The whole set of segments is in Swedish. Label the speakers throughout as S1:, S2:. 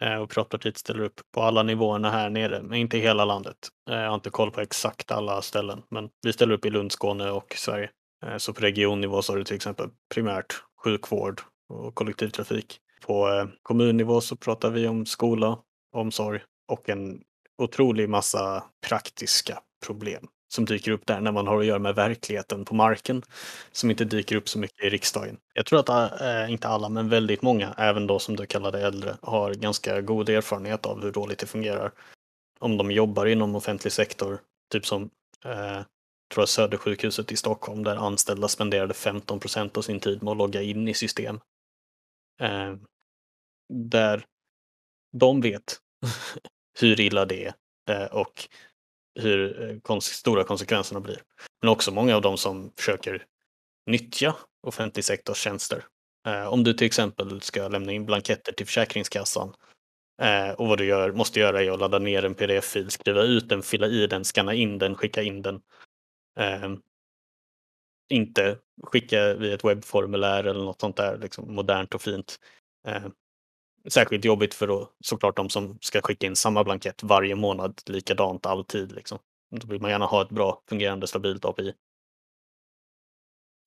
S1: Eh, och Prototyp ställer upp på alla nivåerna här nere, men inte i hela landet. Eh, jag har inte koll på exakt alla ställen, men vi ställer upp i Lund, Skåne och Sverige. Eh, så på regionnivå så har du till exempel primärt sjukvård och kollektivtrafik. På kommunnivå så pratar vi om skola, omsorg och en otrolig massa praktiska problem som dyker upp där när man har att göra med verkligheten på marken som inte dyker upp så mycket i riksdagen. Jag tror att äh, inte alla, men väldigt många, även de som du kallade äldre, har ganska god erfarenhet av hur dåligt det fungerar. Om de jobbar inom offentlig sektor, typ som äh, tror jag Södersjukhuset i Stockholm där anställda spenderade 15 procent av sin tid med att logga in i system. Äh, där de vet hur illa det är äh, och hur eh, stora konsekvenserna blir. Men också många av de som försöker nyttja offentlig sektors tjänster. Eh, om du till exempel ska lämna in blanketter till Försäkringskassan eh, och vad du gör, måste göra är att ladda ner en pdf-fil, skriva ut den, fylla i den, skanna in den, skicka in den. Inte skicka via ett webbformulär eller något sånt där liksom modernt och fint särskilt jobbigt för då, såklart de som ska skicka in samma blankett varje månad likadant alltid. Liksom. Då vill man gärna ha ett bra fungerande stabilt API.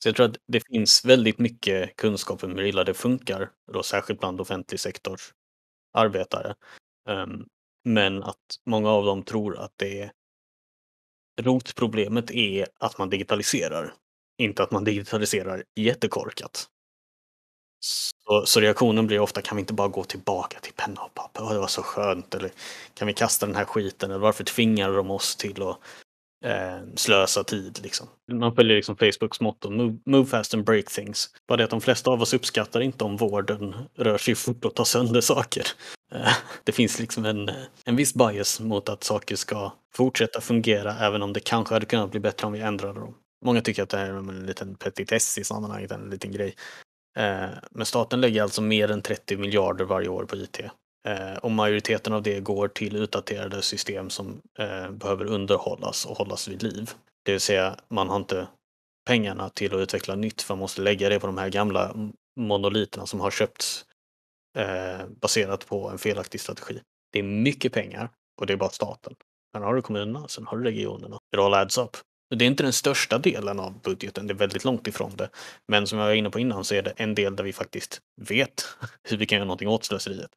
S1: Så jag tror att det finns väldigt mycket kunskap om hur illa det funkar, då särskilt bland offentlig sektors arbetare. Um, men att många av dem tror att det är rotproblemet är att man digitaliserar, inte att man digitaliserar jättekorkat. Så, så, reaktionen blir ofta, kan vi inte bara gå tillbaka till penna och papper? Oh, det var så skönt. Eller kan vi kasta den här skiten? Eller varför tvingar de oss till att eh, slösa tid? Liksom? Man följer liksom Facebooks motto, move, move, fast and break things. Bara det att de flesta av oss uppskattar inte om vården rör sig fort och tar sönder saker. Eh, det finns liksom en, en viss bias mot att saker ska fortsätta fungera även om det kanske hade kunnat bli bättre om vi ändrade dem. Många tycker att det här är en liten petitess i sammanhanget, en liten grej. Eh, men staten lägger alltså mer än 30 miljarder varje år på IT. Eh, och majoriteten av det går till utdaterade system som eh, behöver underhållas och hållas vid liv. Det vill säga, man har inte pengarna till att utveckla nytt för man måste lägga det på de här gamla monoliterna som har köpts baserat på en felaktig strategi. Det är mycket pengar och det är bara staten. Sen har du kommunerna, sen har du regionerna. It all adds up. Det är inte den största delen av budgeten, det är väldigt långt ifrån det. Men som jag var inne på innan så är det en del där vi faktiskt vet hur vi kan göra någonting åt slöseriet.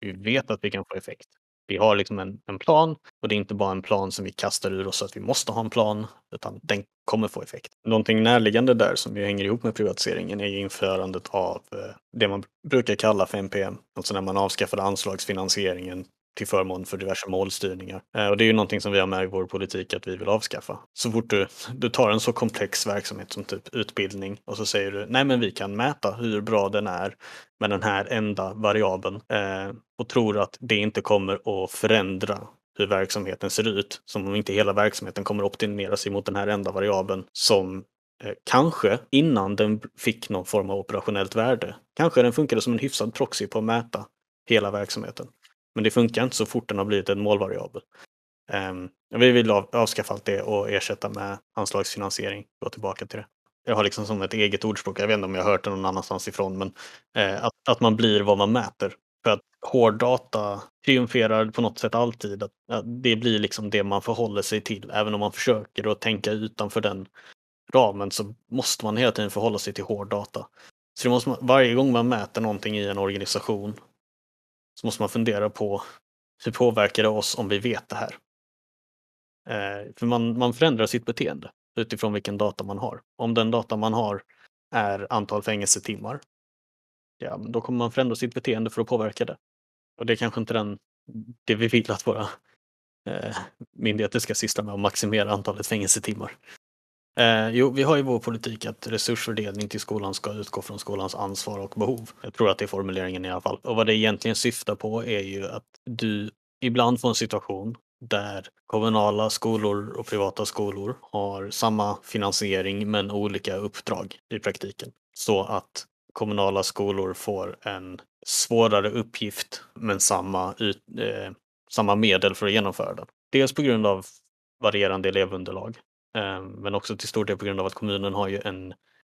S1: Vi vet att vi kan få effekt. Vi har liksom en, en plan och det är inte bara en plan som vi kastar ur oss att vi måste ha en plan, utan den kommer få effekt. Någonting närliggande där som ju hänger ihop med privatiseringen är införandet av eh, det man brukar kalla 5PM, alltså när man avskaffade anslagsfinansieringen till förmån för diverse målstyrningar. Eh, och det är ju någonting som vi har med i vår politik att vi vill avskaffa. Så fort du, du tar en så komplex verksamhet som typ utbildning och så säger du nej men vi kan mäta hur bra den är med den här enda variabeln eh, och tror att det inte kommer att förändra hur verksamheten ser ut. Som om inte hela verksamheten kommer att optimera sig mot den här enda variabeln som eh, kanske innan den fick någon form av operationellt värde. Kanske den funkade som en hyfsad proxy på att mäta hela verksamheten. Men det funkar inte så fort den har blivit en målvariabel. Um, vi vill av, avskaffa allt det och ersätta med anslagsfinansiering. Gå tillbaka till det. Jag har liksom som ett eget ordspråk, jag vet inte om jag har hört det någon annanstans ifrån, men eh, att, att man blir vad man mäter. För att hårddata triumferar på något sätt alltid. Att, att, det blir liksom det man förhåller sig till. Även om man försöker att tänka utanför den ramen så måste man hela tiden förhålla sig till hårddata. Så det måste man, varje gång man mäter någonting i en organisation så måste man fundera på hur påverkar det oss om vi vet det här? Eh, för man, man förändrar sitt beteende utifrån vilken data man har. Om den data man har är antal fängelsetimmar, ja, då kommer man förändra sitt beteende för att påverka det. Och det är kanske inte den, det vi vill att våra eh, myndigheter ska syssla med, att maximera antalet fängelsetimmar. Eh, jo, vi har ju vår politik att resursfördelning till skolan ska utgå från skolans ansvar och behov. Jag tror att det är formuleringen i alla fall. Och vad det egentligen syftar på är ju att du ibland får en situation där kommunala skolor och privata skolor har samma finansiering men olika uppdrag i praktiken. Så att kommunala skolor får en svårare uppgift men samma, ut, eh, samma medel för att genomföra den. Dels på grund av varierande elevunderlag Ehm, men också till stor del på grund av att kommunen har ju en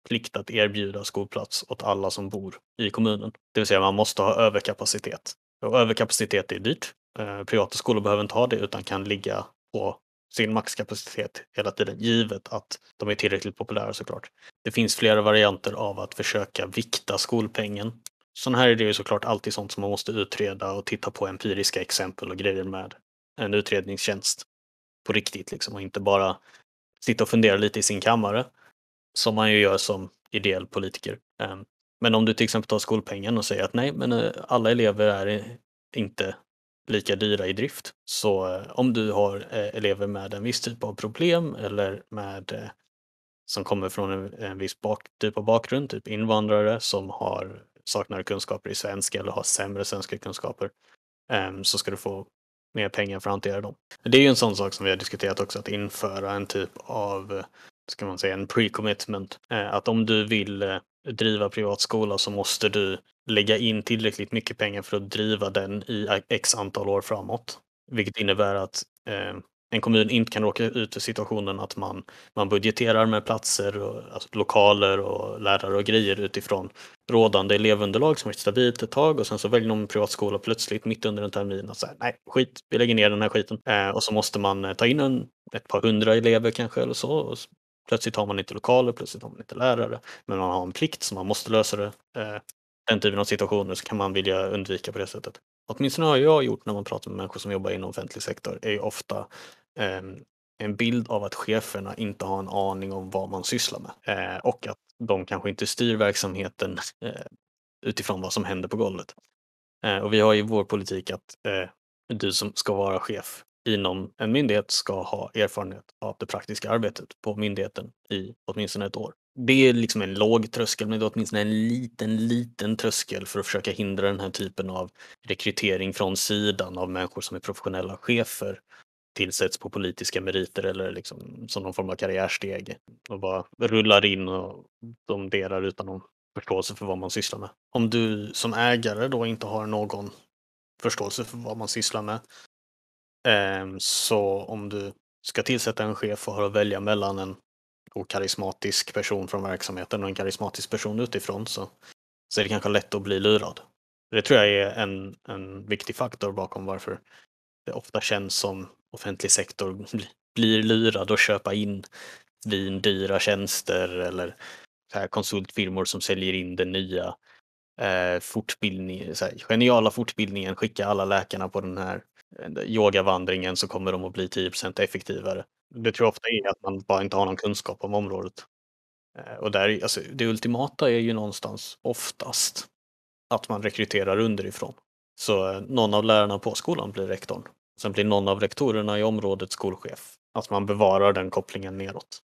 S1: plikt att erbjuda skolplats åt alla som bor i kommunen. Det vill säga man måste ha överkapacitet. Och överkapacitet är dyrt. Ehm, privata skolor behöver inte ha det utan kan ligga på sin maxkapacitet hela tiden, givet att de är tillräckligt populära såklart. Det finns flera varianter av att försöka vikta skolpengen. Sådana här idéer är såklart alltid sånt som man måste utreda och titta på empiriska exempel och grejer med en utredningstjänst på riktigt liksom och inte bara sitta och fundera lite i sin kammare, som man ju gör som ideell politiker. Ehm, men om du till exempel tar skolpengen och säger att nej, men eh, alla elever är inte lika dyra i drift. Så eh, om du har eh, elever med en viss typ av problem eller med som kommer från en, en viss bak, typ av bakgrund, typ invandrare som har, saknar kunskaper i svenska eller har sämre svenska kunskaper, ehm, så ska du få mer pengar för att hantera dem. Det är ju en sån sak som vi har diskuterat också, att införa en typ av, eh, ska man säga, en pre-commitment. Eh, att om du vill eh, driva privatskola så måste du lägga in tillräckligt mycket pengar för att driva den i x antal år framåt. Vilket innebär att eh, en kommun inte kan råka ut för situationen att man, man budgeterar med platser, och, alltså lokaler och lärare och grejer utifrån rådande elevunderlag som är stabilt ett tag och sen så väljer någon privatskola plötsligt mitt under en termin att säga nej, skit, vi lägger ner den här skiten. Eh, och så måste man eh, ta in en, ett par hundra elever kanske eller så. Och plötsligt har man inte lokaler, plötsligt har man inte lärare, men man har en plikt så man måste lösa det. Eh, den typen av situationer så kan man vilja undvika på det sättet. Åtminstone har jag gjort när man pratar med människor som jobbar inom offentlig sektor är ju ofta Ehm, en bild av att cheferna inte har en aning om vad man sysslar med eh, och att de kanske inte styr verksamheten eh, utifrån vad som händer på golvet. Eh, och vi har ju vår politik att du som ska vara chef inom en myndighet ska ha erfarenhet av det praktiska arbetet på myndigheten i åtminstone ett år. Det är liksom en låg tröskel, men det är åtminstone en liten, liten tröskel för att försöka hindra den här typen av rekrytering från sidan av människor som är professionella chefer tillsätts på politiska meriter eller liksom som någon form av karriärsteg. och bara rullar in och domderar utan någon förståelse för vad man sysslar med. Om du som ägare då inte har någon förståelse för vad man sysslar med, ehm, så om du ska tillsätta en chef och har att välja mellan en karismatisk person från verksamheten och en karismatisk person utifrån så är det kanske lätt att bli lurad. Det tror jag är en, en viktig faktor bakom varför det ofta känns som offentlig sektor blir lurad att köpa in vin, dyra tjänster eller konsultfirmor som säljer in den nya eh, fortbildningen, så här, geniala fortbildningen, skicka alla läkarna på den här eh, yogavandringen så kommer de att bli 10 effektivare. Det tror jag ofta är att man bara inte har någon kunskap om området. Eh, och där, alltså, det ultimata är ju någonstans oftast att man rekryterar underifrån. Så eh, någon av lärarna på skolan blir rektorn Sen blir någon av rektorerna i området skolchef. Att man bevarar den kopplingen neråt.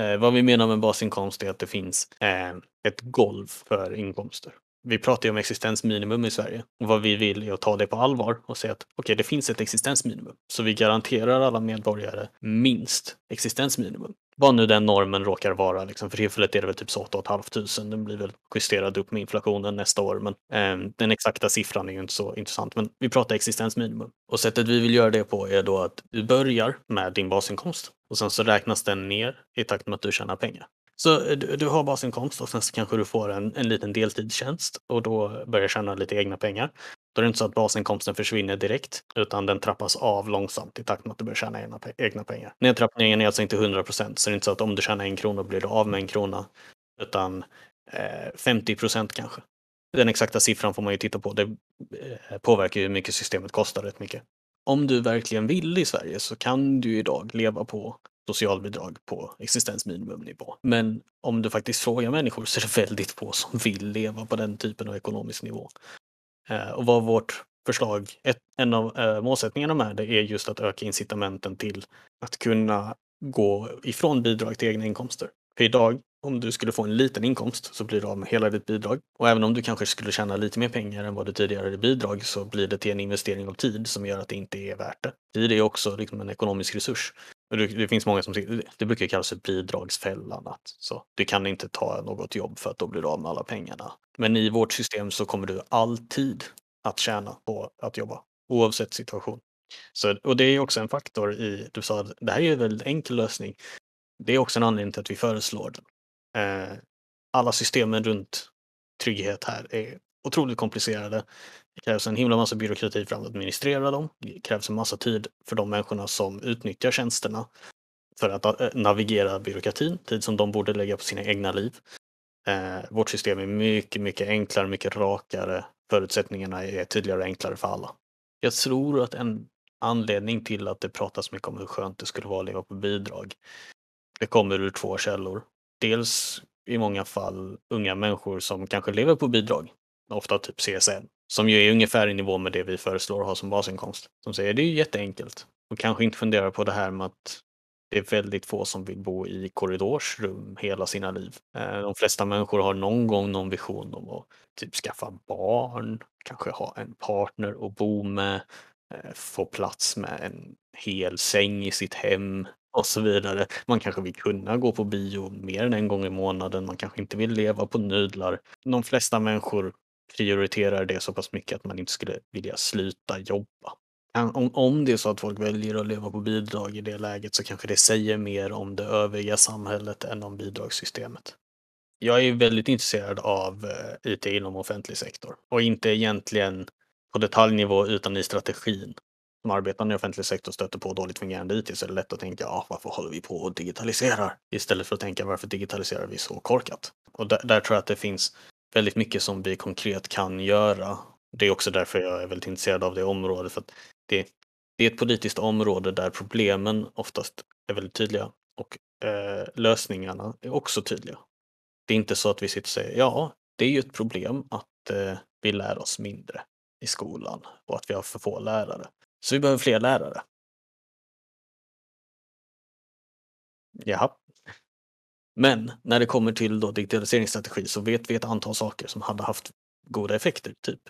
S1: Eh, vad vi menar med basinkomst är att det finns eh, ett golv för inkomster. Vi pratar ju om existensminimum i Sverige och vad vi vill är att ta det på allvar och säga att okej, okay, det finns ett existensminimum. Så vi garanterar alla medborgare minst existensminimum vad nu den normen råkar vara. Liksom. För tillfället är det väl typ så 8 500. Den blir väl justerad upp med inflationen nästa år. Men eh, den exakta siffran är ju inte så intressant. Men vi pratar existensminimum. Och sättet vi vill göra det på är då att du börjar med din basinkomst och sen så räknas den ner i takt med att du tjänar pengar. Så eh, du, du har basinkomst och sen så kanske du får en, en liten deltidstjänst och då börjar tjäna lite egna pengar. Då är det inte så att basinkomsten försvinner direkt, utan den trappas av långsamt i takt med att du börjar tjäna egna, pengar. Nedtrappningen är alltså inte 100 så det är inte så att om du tjänar en krona blir du av med en krona, utan eh, 50 kanske. Den exakta siffran får man ju titta på. Det eh, påverkar ju hur mycket systemet kostar rätt mycket. Om du verkligen vill i Sverige så kan du idag leva på socialbidrag på existensminimumnivå. Men om du faktiskt frågar människor så är det väldigt få som vill leva på den typen av ekonomisk nivå. Eh, och vad vårt förslag, ett, en av eh, målsättningarna med det är just att öka incitamenten till att kunna gå ifrån bidrag till egna inkomster. För idag, om du skulle få en liten inkomst så blir du av med hela ditt bidrag. Och även om du kanske skulle tjäna lite mer pengar än vad du tidigare hade i bidrag så blir det till en investering av tid som gör att det inte är värt det. Tid är också liksom en ekonomisk resurs. Det, finns många som det brukar kallas för bidragsfällan. Att, så, du kan inte ta något jobb för att då blir du av med alla pengarna. Men i vårt system så kommer du alltid att tjäna på att jobba oavsett situation. Så, och det är också en faktor i, du sa att det här är en väldigt enkel lösning. Det är också en anledning till att vi föreslår den. Eh, alla systemen runt trygghet här är otroligt komplicerade. Det krävs en himla massa byråkrati för att administrera dem. Det krävs en massa tid för de människorna som utnyttjar tjänsterna för att eh, navigera byråkratin, tid som de borde lägga på sina egna liv. Eh, vårt system är mycket, mycket enklare, mycket rakare. Förutsättningarna är tydligare och enklare för alla. Jag tror att en anledning till att det pratas mycket om hur skönt det skulle vara att leva på bidrag, det kommer ur två källor. Dels i många fall unga människor som kanske lever på bidrag, ofta typ CSN, som ju är ungefär i nivå med det vi föreslår att ha som basinkomst. Som säger det är ju jätteenkelt. Och kanske inte funderar på det här med att det är väldigt få som vill bo i korridorsrum hela sina liv. Eh, de flesta människor har någon gång någon vision om att typ skaffa barn, kanske ha en partner att bo med, eh, få plats med en hel säng i sitt hem och så vidare. Man kanske vill kunna gå på bio mer än en gång i månaden. Man kanske inte vill leva på nudlar. De flesta människor prioriterar det så pass mycket att man inte skulle vilja sluta jobba. Om, om det är så att folk väljer att leva på bidrag i det läget så kanske det säger mer om det övriga samhället än om bidragssystemet. Jag är väldigt intresserad av eh, IT inom offentlig sektor och inte egentligen på detaljnivå utan i strategin. Om arbetarna i offentlig sektor stöter på dåligt fungerande IT så är det lätt att tänka ah, varför håller vi på och digitaliserar? Istället för att tänka varför digitaliserar vi så korkat? Och där, där tror jag att det finns väldigt mycket som vi konkret kan göra. Det är också därför jag är väldigt intresserad av det området. För det, det, är ett politiskt område där problemen oftast är väldigt tydliga och eh, lösningarna är också tydliga. Det är inte så att vi sitter och säger ja, det är ju ett problem att eh, vi lär oss mindre i skolan och att vi har för få lärare. Så vi behöver fler lärare. Jaha. Men när det kommer till då digitaliseringsstrategi så vet vi ett antal saker som hade haft goda effekter, typ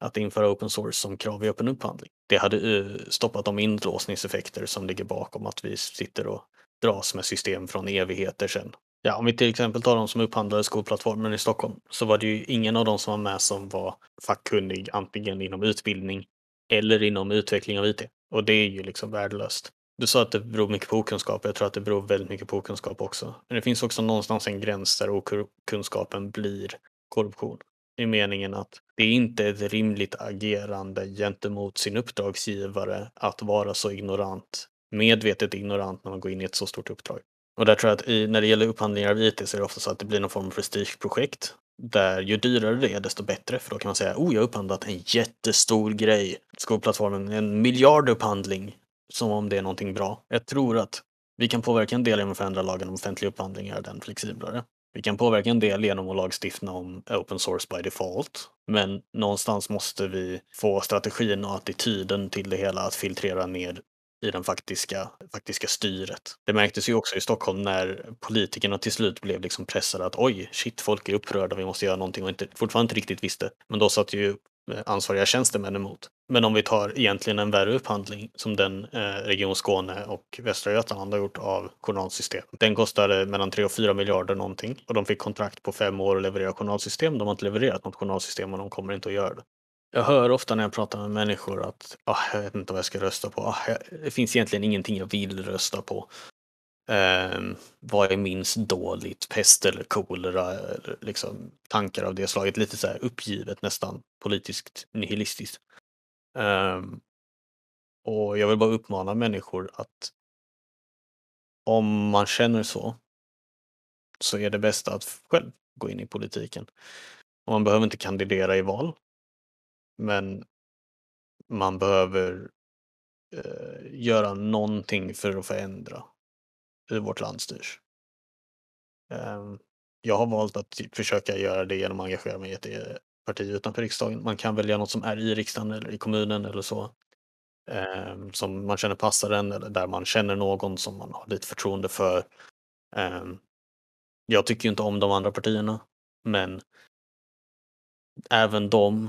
S1: att införa open source som krav i öppen upphandling. Det hade eh, stoppat de inlåsningseffekter som ligger bakom att vi sitter och dras med system från evigheter sedan. Ja, om vi till exempel tar de som upphandlade skolplattformen i Stockholm så var det ju ingen av dem som var med som var fackkunnig antingen inom utbildning eller inom utveckling av IT. Och det är ju liksom värdelöst. Du sa att det beror mycket på okunskap jag tror att det beror väldigt mycket på okunskap också. Men det finns också någonstans en gräns där okunskapen blir korruption. I meningen att det är inte ett rimligt agerande gentemot sin uppdragsgivare att vara så ignorant, medvetet ignorant när man går in i ett så stort uppdrag. Och där tror jag att i, när det gäller upphandlingar av IT så är det ofta så att det blir någon form av prestigeprojekt där ju dyrare det är desto bättre för då kan man säga oh jag har upphandlat en jättestor grej. Skolplattformen, en miljardupphandling som om det är någonting bra. Jag tror att vi kan påverka en del genom att förändra lagen om offentlig upphandling och göra den flexiblare. Vi kan påverka en del genom att lagstifta om open source by default. Men någonstans måste vi få strategin och attityden till det hela att filtrera ner i den faktiska, faktiska styret. Det märktes ju också i Stockholm när politikerna till slut blev liksom pressade att oj, shit, folk är upprörda, vi måste göra någonting och inte, fortfarande inte riktigt visste. Men då satt ju Eh, ansvariga tjänstemän emot. Men om vi tar egentligen en värre upphandling som den eh, Region Skåne och Västra Götaland har gjort av journalsystem. Den kostade mellan 3 och 4 miljarder någonting och de fick kontrakt på fem år att leverera journalsystem. De har inte levererat något journalsystem och de kommer inte att göra det. Jag hör ofta när jag pratar med människor att ah, jag vet inte vad jag ska rösta på. Ah, jag, det finns egentligen ingenting jag vill rösta på. Eh, vad är minst dåligt? Pest eller kolera? Eller liksom tankar av det slaget. Lite så här uppgivet nästan politiskt nihilistiskt. Eh, och jag vill bara uppmana människor att om man känner så så är det bästa att själv gå in i politiken. Och man behöver inte kandidera i val. Men man behöver eh, göra någonting för att förändra hur vårt land styrs. Ehm, jag har valt att typ försöka göra det genom att engagera mig i ett eh, parti utanför riksdagen. Man kan välja något som är i riksdagen eller i kommunen eller så. Ehm, som man känner passar en eller där man känner någon som man har lite förtroende för. Ehm, jag tycker inte om de andra partierna, men även de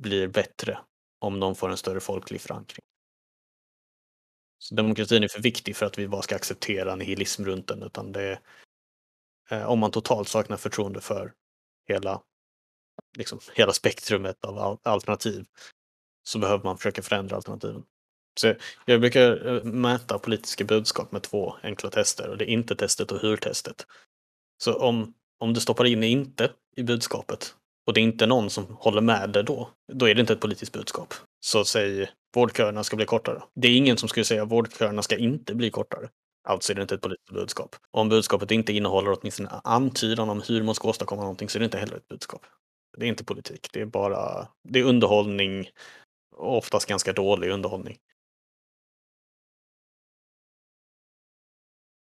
S1: blir bättre om de får en större folklig förankring. Så demokratin är för viktig för att vi bara ska acceptera nihilism runt den, utan det är, eh, om man totalt saknar förtroende för hela, liksom, hela spektrumet av alternativ så behöver man försöka förändra alternativen. Så jag brukar eh, mäta politiska budskap med två enkla tester och det är inte-testet och hur-testet. Så om, om du stoppar in inte i budskapet och det är inte någon som håller med dig då, då är det inte ett politiskt budskap. Så säg vårdköerna ska bli kortare. Det är ingen som skulle säga att vårdköerna ska inte bli kortare. Alltså är det inte ett politiskt budskap. om budskapet inte innehåller åtminstone antydan om hur man ska åstadkomma någonting så är det inte heller ett budskap. Det är inte politik, det är bara det är underhållning, oftast ganska dålig underhållning.